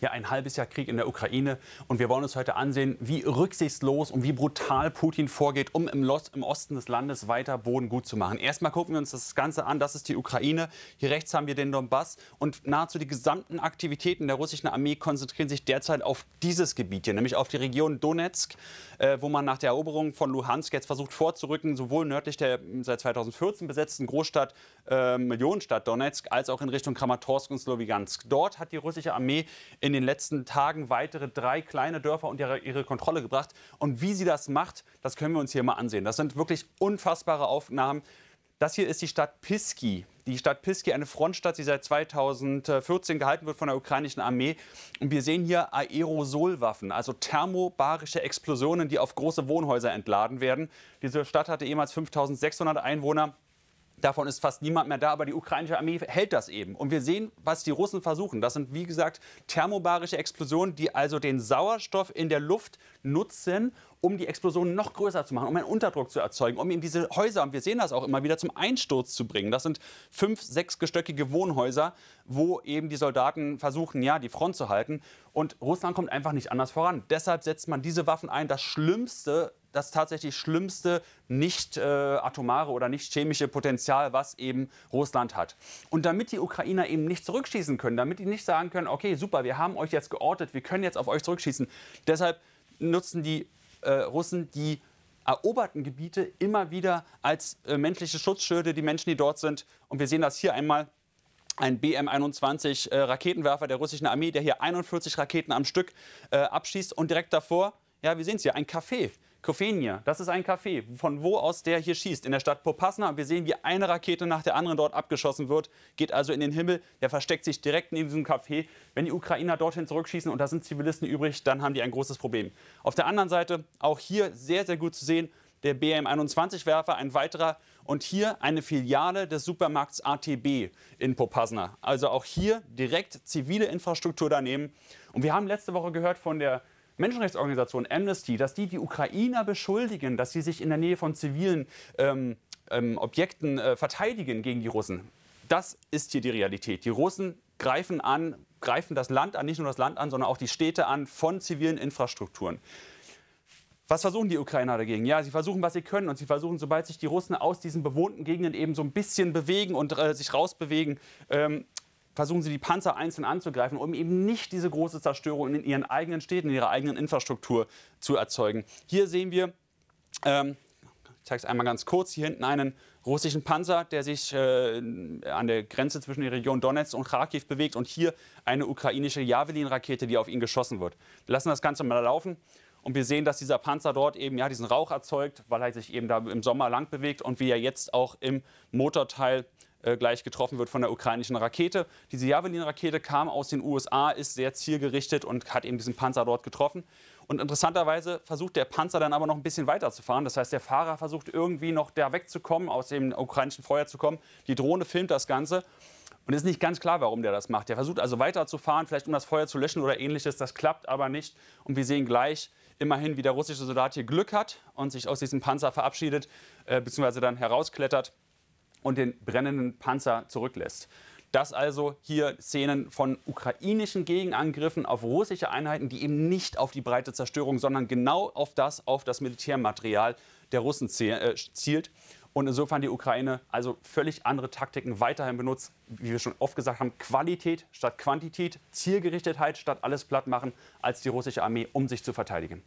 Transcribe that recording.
ja ein halbes Jahr Krieg in der Ukraine. Und wir wollen uns heute ansehen, wie rücksichtslos und wie brutal Putin vorgeht, um im, Los, im Osten des Landes weiter Boden gut zu machen. Erstmal gucken wir uns das Ganze an. Das ist die Ukraine. Hier rechts haben wir den Donbass. Und nahezu die gesamten Aktivitäten der russischen Armee konzentrieren sich derzeit auf dieses Gebiet hier, nämlich auf die Region Donetsk, äh, wo man nach der Eroberung von Luhansk jetzt versucht vorzurücken, sowohl nördlich der seit 2014 besetzten Großstadt, äh, Millionenstadt Donetsk, als auch in Richtung Kramatorsk und Slowiansk. Dort hat die russische Armee in in den letzten Tagen weitere drei kleine Dörfer unter ihre Kontrolle gebracht. Und wie sie das macht, das können wir uns hier mal ansehen. Das sind wirklich unfassbare Aufnahmen. Das hier ist die Stadt Piski. Die Stadt Piski, eine Frontstadt, die seit 2014 gehalten wird von der ukrainischen Armee. Und wir sehen hier Aerosolwaffen, also thermobarische Explosionen, die auf große Wohnhäuser entladen werden. Diese Stadt hatte ehemals 5600 Einwohner. Davon ist fast niemand mehr da, aber die ukrainische Armee hält das eben. Und wir sehen, was die Russen versuchen. Das sind, wie gesagt, thermobarische Explosionen, die also den Sauerstoff in der Luft nutzen, um die Explosionen noch größer zu machen, um einen Unterdruck zu erzeugen, um eben diese Häuser, und wir sehen das auch immer wieder, zum Einsturz zu bringen. Das sind fünf, sechsgestöckige Wohnhäuser, wo eben die Soldaten versuchen, ja, die Front zu halten. Und Russland kommt einfach nicht anders voran. Deshalb setzt man diese Waffen ein. Das Schlimmste das tatsächlich schlimmste nicht äh, atomare oder nicht chemische Potenzial, was eben Russland hat. Und damit die Ukrainer eben nicht zurückschießen können, damit die nicht sagen können, okay, super, wir haben euch jetzt geortet, wir können jetzt auf euch zurückschießen. Deshalb nutzen die äh, Russen die eroberten Gebiete immer wieder als äh, menschliche Schutzschilde, die Menschen, die dort sind. Und wir sehen das hier einmal ein BM-21 äh, Raketenwerfer der russischen Armee, der hier 41 Raketen am Stück äh, abschießt und direkt davor, ja, wir sehen es hier, ein Café. Kofenia, das ist ein Café, von wo aus der hier schießt, in der Stadt Popasna. Und wir sehen, wie eine Rakete nach der anderen dort abgeschossen wird, geht also in den Himmel. Der versteckt sich direkt neben diesem Café. Wenn die Ukrainer dorthin zurückschießen und da sind Zivilisten übrig, dann haben die ein großes Problem. Auf der anderen Seite, auch hier sehr, sehr gut zu sehen, der BM-21-Werfer, ein weiterer. Und hier eine Filiale des Supermarkts ATB in Popasna. Also auch hier direkt zivile Infrastruktur daneben. Und wir haben letzte Woche gehört von der Menschenrechtsorganisation Amnesty, dass die die Ukrainer beschuldigen, dass sie sich in der Nähe von zivilen ähm, ähm, Objekten äh, verteidigen gegen die Russen. Das ist hier die Realität. Die Russen greifen an, greifen das Land an, nicht nur das Land an, sondern auch die Städte an von zivilen Infrastrukturen. Was versuchen die Ukrainer dagegen? Ja, sie versuchen, was sie können und sie versuchen, sobald sich die Russen aus diesen bewohnten Gegenden eben so ein bisschen bewegen und äh, sich rausbewegen, ähm, versuchen sie die Panzer einzeln anzugreifen, um eben nicht diese große Zerstörung in ihren eigenen Städten, in ihrer eigenen Infrastruktur zu erzeugen. Hier sehen wir, ähm, ich zeige es einmal ganz kurz, hier hinten einen russischen Panzer, der sich äh, an der Grenze zwischen der Region Donetsk und Kharkiv bewegt und hier eine ukrainische Javelin-Rakete, die auf ihn geschossen wird. Wir lassen das Ganze mal laufen und wir sehen, dass dieser Panzer dort eben ja diesen Rauch erzeugt, weil er sich eben da im Sommer lang bewegt und wie er jetzt auch im Motorteil äh, gleich getroffen wird von der ukrainischen Rakete. Diese Javelin-Rakete kam aus den USA, ist sehr zielgerichtet und hat eben diesen Panzer dort getroffen. Und interessanterweise versucht der Panzer dann aber noch ein bisschen weiterzufahren. Das heißt, der Fahrer versucht irgendwie noch da wegzukommen, aus dem ukrainischen Feuer zu kommen. Die Drohne filmt das Ganze. Und es ist nicht ganz klar, warum der das macht. Der versucht also weiterzufahren, vielleicht um das Feuer zu löschen oder ähnliches. Das klappt aber nicht. Und wir sehen gleich immerhin, wie der russische Soldat hier Glück hat und sich aus diesem Panzer verabschiedet, äh, beziehungsweise dann herausklettert und den brennenden Panzer zurücklässt. Das also hier Szenen von ukrainischen Gegenangriffen auf russische Einheiten, die eben nicht auf die breite Zerstörung, sondern genau auf das, auf das Militärmaterial der Russen äh, zielt. Und insofern die Ukraine also völlig andere Taktiken weiterhin benutzt, wie wir schon oft gesagt haben, Qualität statt Quantität, Zielgerichtetheit statt alles platt machen, als die russische Armee, um sich zu verteidigen.